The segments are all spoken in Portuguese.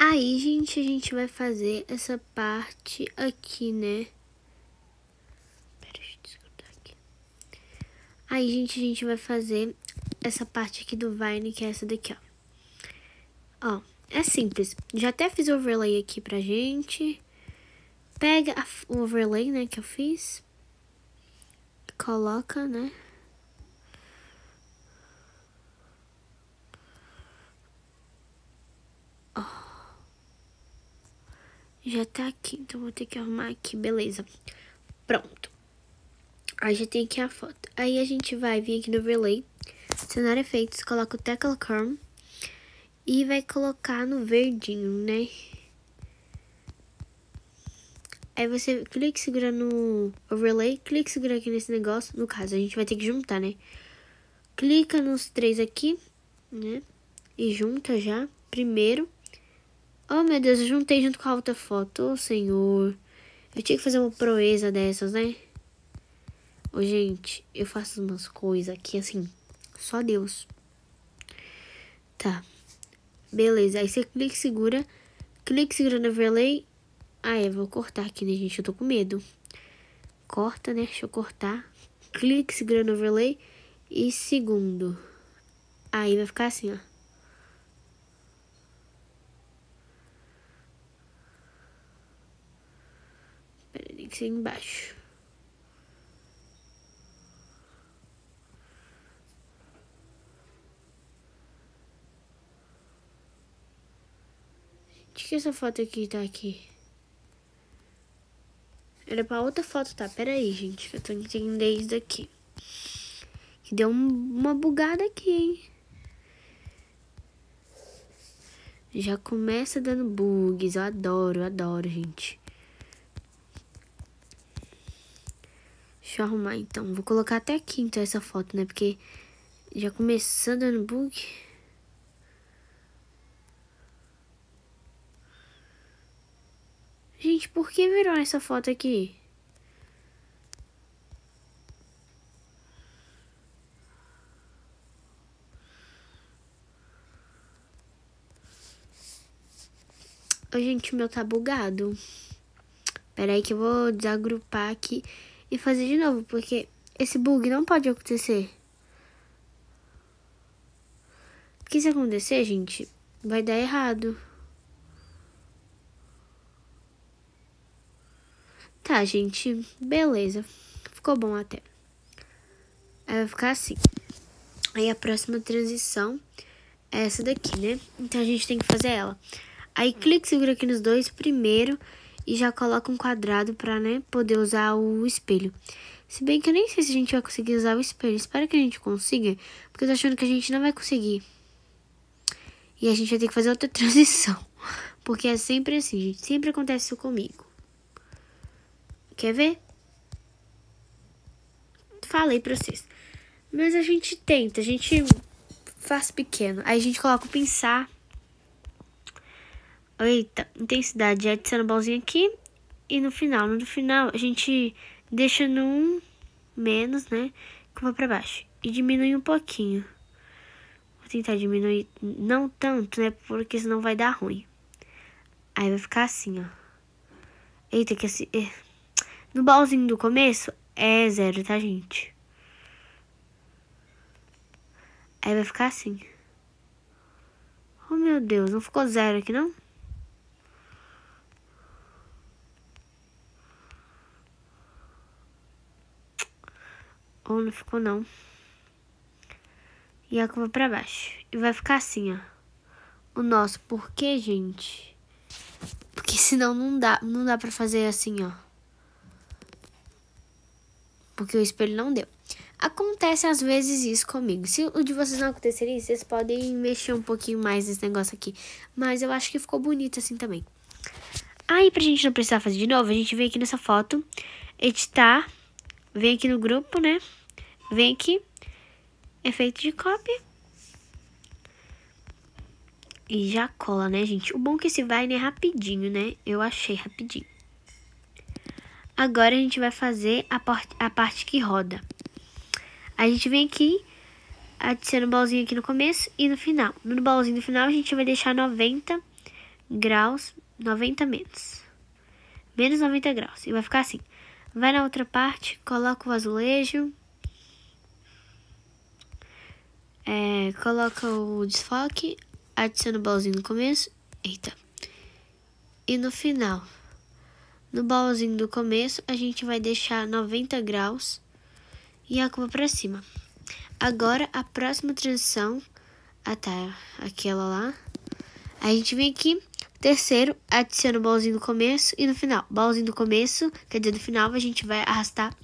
Aí, gente, a gente vai fazer essa parte aqui, né? Pera, deixa eu aqui. Aí, gente, a gente vai fazer essa parte aqui do Vine, que é essa daqui, ó. Ó, é simples. Já até fiz o overlay aqui pra gente. Pega o overlay, né, que eu fiz. Coloca, né? Já tá aqui, então vou ter que arrumar aqui, beleza. Pronto. Aí já tem aqui a foto. Aí a gente vai vir aqui no overlay, cenário efeitos, coloca o tecla chrome e vai colocar no verdinho, né? Aí você clica e segura no overlay, clica e segura aqui nesse negócio. No caso, a gente vai ter que juntar, né? Clica nos três aqui, né? E junta já, primeiro. Oh meu Deus, eu juntei junto com a outra foto. oh, senhor. Eu tinha que fazer uma proeza dessas, né? oh, gente, eu faço umas coisas aqui assim. Só Deus. Tá. Beleza, aí você clica e segura. Clica e segura no overlay. Ah, é, vou cortar aqui, né, gente? Eu tô com medo. Corta, né? Deixa eu cortar. Clique, segura no overlay. E segundo. Aí vai ficar assim, ó. Tem que ser embaixo. De que essa foto aqui tá aqui? Era pra outra foto, tá? Pera aí, gente. Eu tô entendendo isso daqui. Que deu um, uma bugada aqui, hein? Já começa dando bugs. Eu adoro, eu adoro, gente. Deixa eu arrumar então. Vou colocar até aqui então essa foto, né? Porque já começou dando bug. Gente, por que virou essa foto aqui? Oh, gente, o meu tá bugado. Pera aí que eu vou desagrupar aqui e fazer de novo, porque esse bug não pode acontecer. Porque se acontecer, gente, vai dar errado. Tá, gente, beleza. Ficou bom até. Aí vai ficar assim. Aí a próxima transição é essa daqui, né? Então a gente tem que fazer ela. Aí clique, segura aqui nos dois primeiro e já coloca um quadrado para né, poder usar o espelho. Se bem que eu nem sei se a gente vai conseguir usar o espelho. Espero que a gente consiga, porque eu tô achando que a gente não vai conseguir. E a gente vai ter que fazer outra transição. Porque é sempre assim, gente. Sempre acontece isso comigo. Quer ver? Falei pra vocês. Mas a gente tenta, a gente faz pequeno. Aí a gente coloca o pensar Eita, intensidade, é adiciona o balzinho aqui. E no final, no final, a gente deixa no 1 menos, né? Que vai pra baixo. E diminui um pouquinho. Vou tentar diminuir, não tanto, né? Porque senão vai dar ruim. Aí vai ficar assim, ó. Eita, que assim... É. No balzinho do começo é zero, tá, gente? Aí vai ficar assim. Oh, meu Deus, não ficou zero aqui, não? Ou não ficou, não. E a curva pra baixo. E vai ficar assim, ó. O nosso quê, gente. Porque senão não dá, não dá pra fazer assim, ó. Porque o espelho não deu. Acontece às vezes isso comigo. Se o de vocês não acontecerem, vocês podem mexer um pouquinho mais nesse negócio aqui. Mas eu acho que ficou bonito assim também. Aí, pra gente não precisar fazer de novo, a gente vem aqui nessa foto, editar, vem aqui no grupo, né? Vem aqui, efeito de cópia. E já cola, né, gente? O bom é que esse vai é rapidinho, né? Eu achei rapidinho. Agora a gente vai fazer a, a parte que roda. A gente vem aqui, adiciona o um balzinho aqui no começo e no final. No balzinho do final a gente vai deixar 90 graus, 90 menos. Menos 90 graus. E vai ficar assim. Vai na outra parte, coloca o azulejo. É, coloca o desfoque, adiciona o baúzinho no começo, eita, e no final. No baúzinho do começo, a gente vai deixar 90 graus e a curva para cima. Agora, a próxima transição, ah tá, aquela lá, a gente vem aqui, terceiro, adiciona o baúzinho no começo e no final. Baúzinho do começo, quer dizer, no final, a gente vai arrastar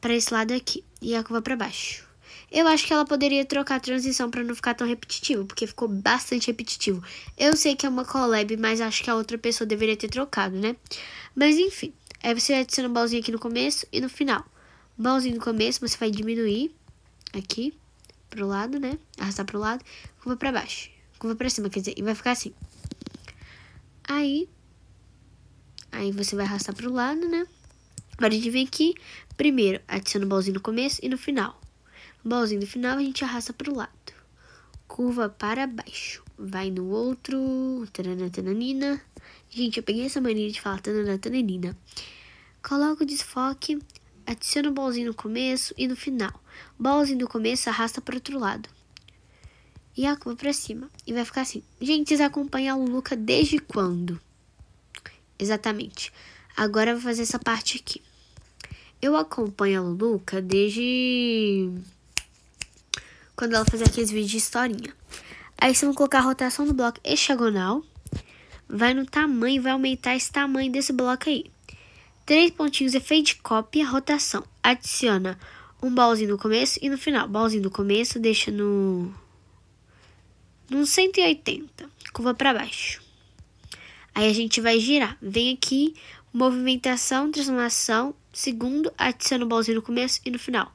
para esse lado aqui e a curva para baixo. Eu acho que ela poderia trocar a transição para não ficar tão repetitivo, porque ficou bastante repetitivo. Eu sei que é uma collab, mas acho que a outra pessoa deveria ter trocado, né? Mas enfim, aí você vai adicionar um balzinho aqui no começo e no final. Balzinho no começo, você vai diminuir aqui pro lado, né? Arrastar pro lado, curva para baixo, curva para cima, quer dizer, e vai ficar assim. Aí aí você vai arrastar pro lado, né? Agora a gente vem aqui, primeiro adiciona o balzinho no começo e no final. Bolzinho do final, a gente arrasta pro lado. Curva para baixo. Vai no outro. Tananatananina. Gente, eu peguei essa mania de falar tananatananina. Coloca o desfoque. Adiciona o bolzinho no começo e no final. Bolzinho no começo, arrasta para outro lado. E a curva para cima. E vai ficar assim. Gente, vocês acompanham o Luca desde quando? Exatamente. Agora eu vou fazer essa parte aqui. Eu acompanho a Luca desde quando ela fazer aqueles vídeos de historinha. Aí você vai colocar a rotação do bloco hexagonal, vai no tamanho, vai aumentar esse tamanho desse bloco aí. Três pontinhos, efeito de cópia, rotação. Adiciona um balzinho no começo e no final. Balzinho no começo, deixa no... No 180, curva para baixo. Aí a gente vai girar. Vem aqui, movimentação, transformação, segundo, adiciona o um no começo e no final.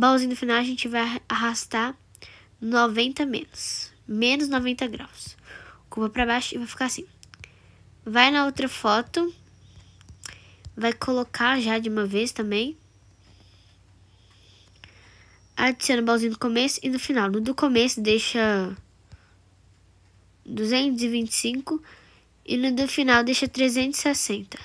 Balzinho no final a gente vai arrastar 90 menos. Menos 90 graus. Curva para baixo e vai ficar assim. Vai na outra foto. Vai colocar já de uma vez também. Adiciona o balzinho no começo e no final. No do começo deixa 225 e no do final deixa 360.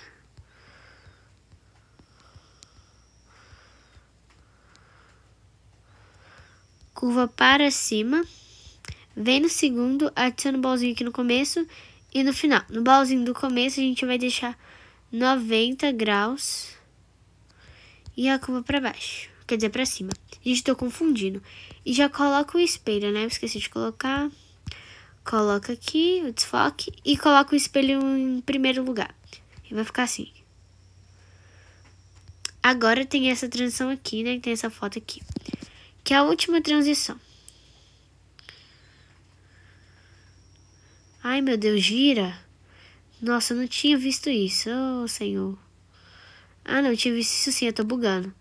curva para cima. Vem no segundo, adiciona o bolzinho aqui no começo e no final. No bolzinho do começo, a gente vai deixar 90 graus e a curva para baixo. Quer dizer, para cima. Gente, tô confundindo. E já coloca o espelho, né? Esqueci de colocar. Coloca aqui o desfoque e coloca o espelho em primeiro lugar. E vai ficar assim. Agora tem essa transição aqui, né? Tem essa foto aqui que é a última transição. Ai, meu Deus, gira. Nossa, eu não tinha visto isso, oh, senhor. Ah, não, eu tinha visto isso sim, eu tô bugando.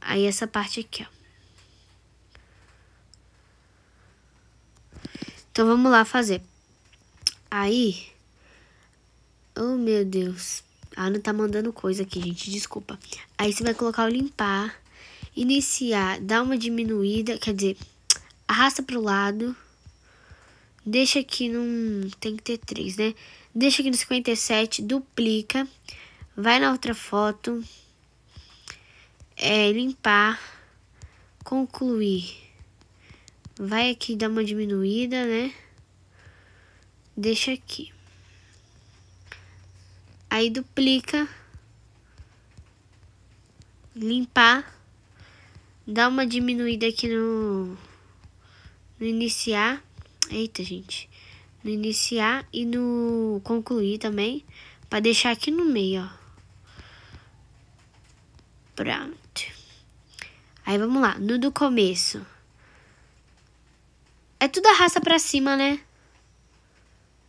Aí essa parte aqui, ó. Então vamos lá fazer. Aí. Oh, meu Deus. Ah, não tá mandando coisa aqui, gente. Desculpa. Aí você vai colocar o limpar iniciar, dá uma diminuída, quer dizer, arrasta para o lado. Deixa aqui num. Tem que ter três, né? Deixa aqui no 57, duplica. Vai na outra foto. É, limpar. Concluir. Vai aqui dar uma diminuída, né? Deixa aqui. Aí duplica. Limpar Dá uma diminuída aqui no, no iniciar. Eita, gente. No iniciar e no concluir também. Pra deixar aqui no meio, ó. Pronto. Aí, vamos lá. No do começo. É tudo a raça pra cima, né?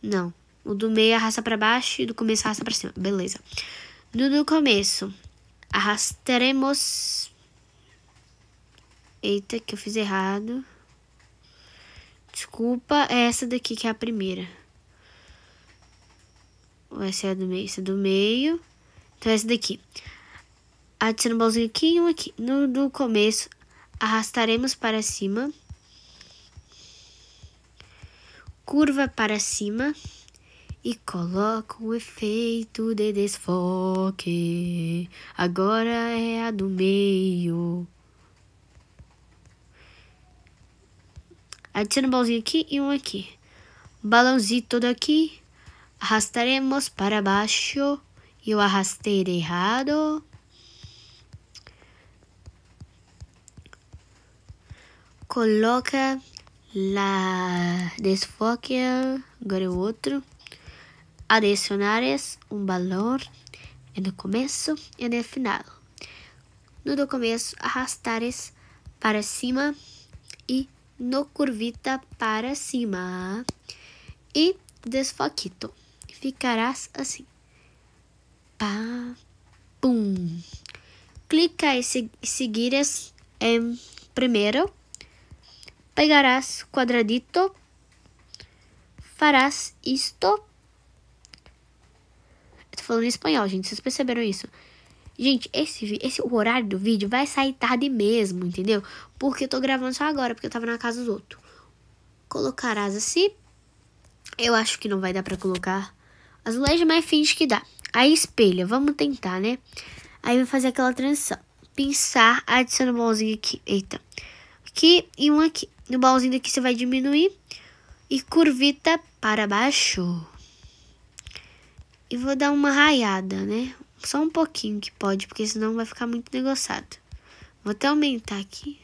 Não. O do meio arrasta pra baixo e do começo arrasta pra cima. Beleza. No do começo, arrastaremos Eita, que eu fiz errado. Desculpa, é essa daqui que é a primeira. Ou essa é a do meio, essa é do meio. Então é essa daqui. Adiciona um bolzinho aqui e um aqui. No do começo, arrastaremos para cima. Curva para cima. E coloca o efeito de desfoque. Agora é a do meio. Adiciona um balãozinho aqui e um aqui. Balãozinho todo aqui. Arrastaremos para baixo. Eu arrastei errado. Coloca lá. Desfoque. Agora é o outro. Adicionar um balão no é começo e é no final. No do começo, arrastares para cima e no curvita para cima e desfoquito. Ficarás assim. Pá, pum. Clica e seguir em primeiro. Pegarás quadradito. Farás isto. Eu tô falando em espanhol, gente. Vocês perceberam isso? Gente, esse, esse o horário do vídeo vai sair tarde mesmo, entendeu? Porque eu tô gravando só agora, porque eu tava na casa dos outros. Colocar as assim. Eu acho que não vai dar pra colocar As azulejo, mas finge que dá. Aí espelha, vamos tentar, né? Aí vai fazer aquela transição. Pinçar, adicionando o balzinho aqui. Eita. Aqui e um aqui. No bolzinho daqui você vai diminuir. E curvita para baixo. E vou dar uma raiada, né? Só um pouquinho que pode, porque senão vai ficar muito negociado. Vou até aumentar aqui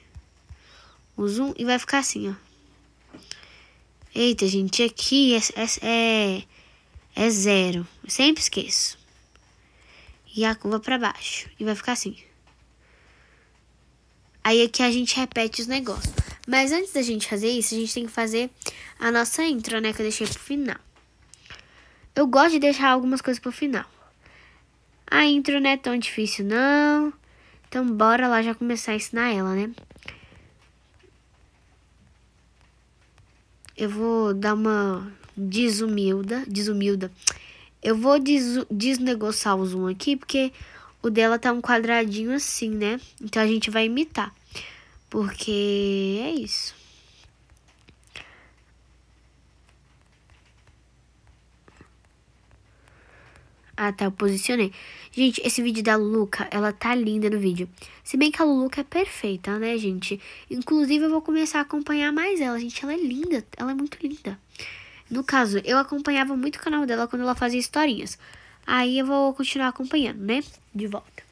o zoom e vai ficar assim, ó. Eita, gente, aqui é, é, é, é zero. Eu sempre esqueço. E a curva para baixo. E vai ficar assim. Aí aqui a gente repete os negócios. Mas antes da gente fazer isso, a gente tem que fazer a nossa intro, né? Que eu deixei pro final. Eu gosto de deixar algumas coisas pro final. A intro não é tão difícil, não. Então, bora lá já começar a ensinar ela, né? Eu vou dar uma desumilda, desumilda. Eu vou des desnegociar o zoom aqui, porque o dela tá um quadradinho assim, né? Então, a gente vai imitar, porque é isso. Ah, tá, eu posicionei. Gente, esse vídeo da Luca, ela tá linda no vídeo. Se bem que a Luca é perfeita, né, gente? Inclusive, eu vou começar a acompanhar mais ela, gente. Ela é linda, ela é muito linda. No caso, eu acompanhava muito o canal dela quando ela fazia historinhas. Aí eu vou continuar acompanhando, né? De volta.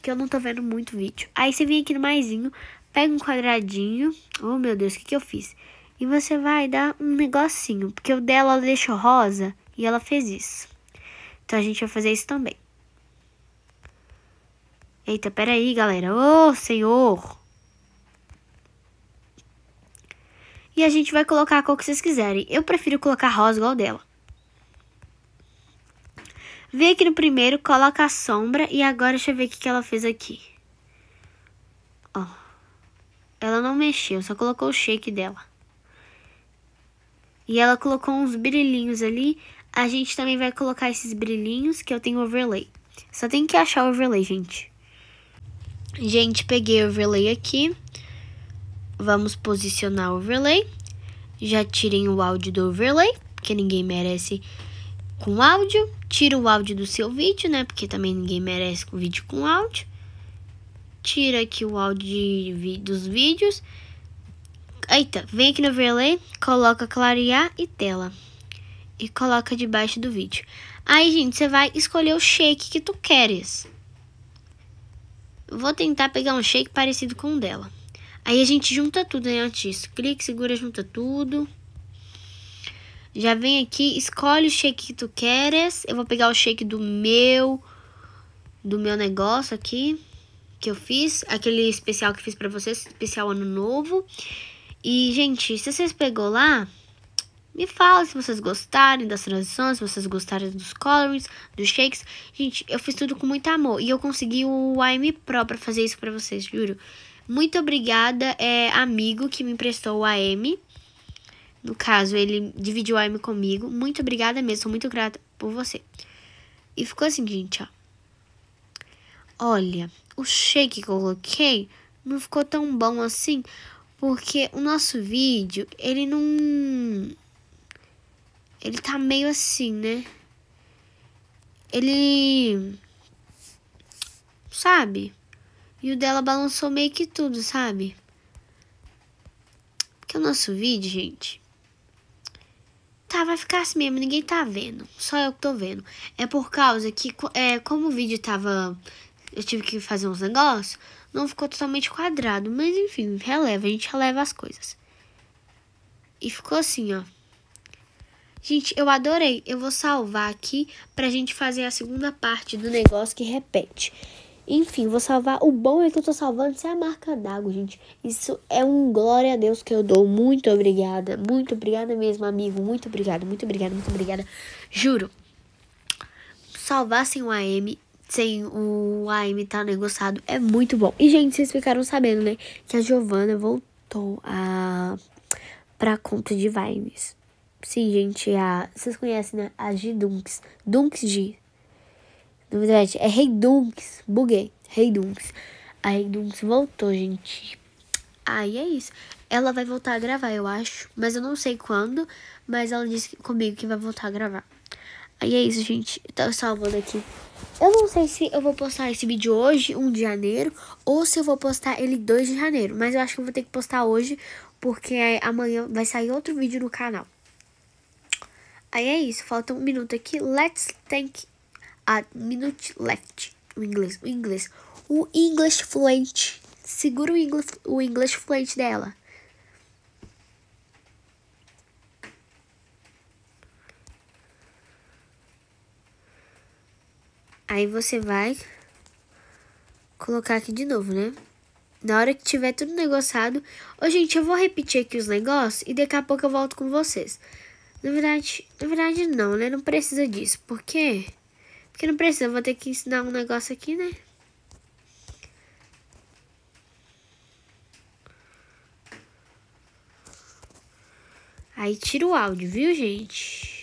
Que eu não tô vendo muito vídeo. Aí você vem aqui no maisinho, pega um quadradinho. Oh, meu Deus, o que que eu fiz? E você vai dar um negocinho, porque o dela ela deixou rosa e ela fez isso. Então a gente vai fazer isso também. Eita, peraí, galera. Ô, oh, senhor! E a gente vai colocar a cor que vocês quiserem. Eu prefiro colocar rosa igual dela. Vem aqui no primeiro, coloca a sombra. E agora deixa eu ver o que ela fez aqui. Ó. Ela não mexeu, só colocou o shake dela. E ela colocou uns brilhinhos ali. A gente também vai colocar esses brilhinhos que eu tenho overlay. Só tem que achar o overlay, gente. Gente, peguei o overlay aqui. Vamos posicionar o overlay. Já tirem o áudio do overlay, porque ninguém merece com áudio. Tira o áudio do seu vídeo, né? Porque também ninguém merece com vídeo com áudio. Tira aqui o áudio dos vídeos. Eita, vem aqui no overlay, coloca clarear e tela e coloca debaixo do vídeo. Aí, gente, você vai escolher o shake que tu queres. Vou tentar pegar um shake parecido com o dela. Aí a gente junta tudo, né, antes. Clique, segura, junta tudo. Já vem aqui, escolhe o shake que tu queres. Eu vou pegar o shake do meu, do meu negócio aqui, que eu fiz. Aquele especial que fiz pra vocês, especial ano novo. E, gente, se vocês pegou lá, me fala se vocês gostarem das transições, se vocês gostarem dos colorings, dos shakes. Gente, eu fiz tudo com muito amor e eu consegui o AM Pro pra fazer isso pra vocês, juro. Muito obrigada, é, amigo que me emprestou o AM. No caso, ele dividiu o AM comigo. Muito obrigada mesmo, sou muito grata por você. E ficou assim, gente, ó. Olha, o shake que eu coloquei não ficou tão bom assim, porque o nosso vídeo, ele não ele tá meio assim, né? Ele. Sabe? E o dela balançou meio que tudo, sabe? Porque o nosso vídeo, gente. Tá, vai ficar assim mesmo, ninguém tá vendo. Só eu que tô vendo. É por causa que, é, como o vídeo tava. Eu tive que fazer uns negócios, não ficou totalmente quadrado. Mas enfim, releva, a gente releva as coisas. E ficou assim, ó. Gente, eu adorei. Eu vou salvar aqui pra gente fazer a segunda parte do negócio que repete. Enfim, vou salvar. O bom é que eu tô salvando é a marca d'água, gente. Isso é um glória a Deus que eu dou. Muito obrigada. Muito obrigada mesmo, amigo. Muito obrigada, muito obrigada, muito obrigada. Juro. Salvar sem o AM, sem o AM tá negociado, é muito bom. E, gente, vocês ficaram sabendo, né? Que a Giovana voltou a... pra conta de vimes Sim, gente, a, vocês conhecem né? a de Dunks. Dunks de. Na verdade, é Rei Dunks. Buguei. Rei Dunks. A Rei Dunks voltou, gente. Aí ah, é isso. Ela vai voltar a gravar, eu acho. Mas eu não sei quando. Mas ela disse comigo que vai voltar a gravar. Aí é isso, gente. Tá salvando aqui. Eu não sei se eu vou postar esse vídeo hoje, 1 de janeiro, ou se eu vou postar ele 2 de janeiro. Mas eu acho que eu vou ter que postar hoje, porque amanhã vai sair outro vídeo no canal. Aí é isso, falta um minuto aqui. Let's take a minute left. O inglês, o inglês. O inglês fluente. Segura o inglês o inglês fluente dela. Aí você vai colocar aqui de novo, né? Na hora que tiver tudo negociado. Ô, gente, eu vou repetir aqui os negócios e daqui a pouco eu volto com vocês. Na verdade, na verdade não, né? Não precisa disso. Por quê? Porque não precisa, eu vou ter que ensinar um negócio aqui, né? Aí tira o áudio, viu, gente?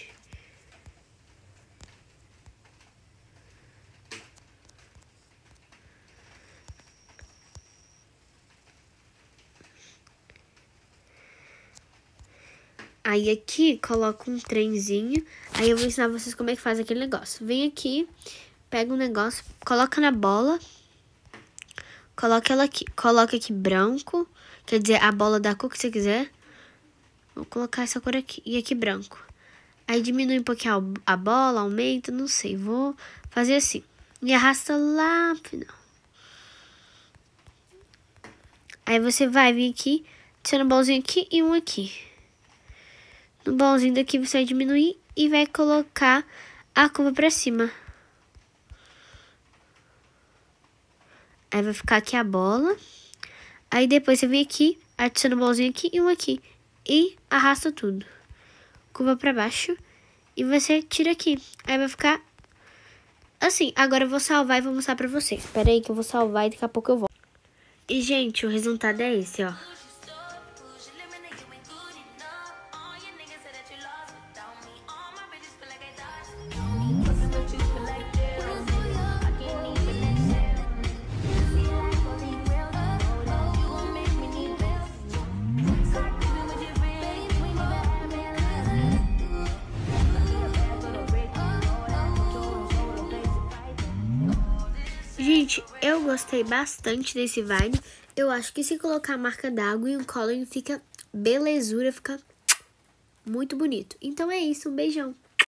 Aí aqui coloca um trenzinho. Aí eu vou ensinar vocês como é que faz aquele negócio. Vem aqui, pega um negócio, coloca na bola. Coloca ela aqui. Coloca aqui branco. Quer dizer, a bola da cor que você quiser. Vou colocar essa cor aqui. E aqui branco. Aí diminui um pouquinho a bola, aumenta, não sei. Vou fazer assim. E arrasta lá final. Aí você vai vir aqui, tirando um bolzinho aqui e um aqui. No balãozinho daqui você vai diminuir e vai colocar a curva para cima. Aí vai ficar aqui a bola. Aí depois você vem aqui, adiciona um balãozinho aqui e um aqui. E arrasta tudo. Curva para baixo. E você tira aqui. Aí vai ficar assim. Agora eu vou salvar e vou mostrar pra vocês. Pera aí que eu vou salvar e daqui a pouco eu volto. E, gente, o resultado é esse, ó. Eu gostei bastante desse Vine. Eu acho que se colocar a marca d'água e um coloring fica belezura, fica muito bonito. Então é isso, um beijão.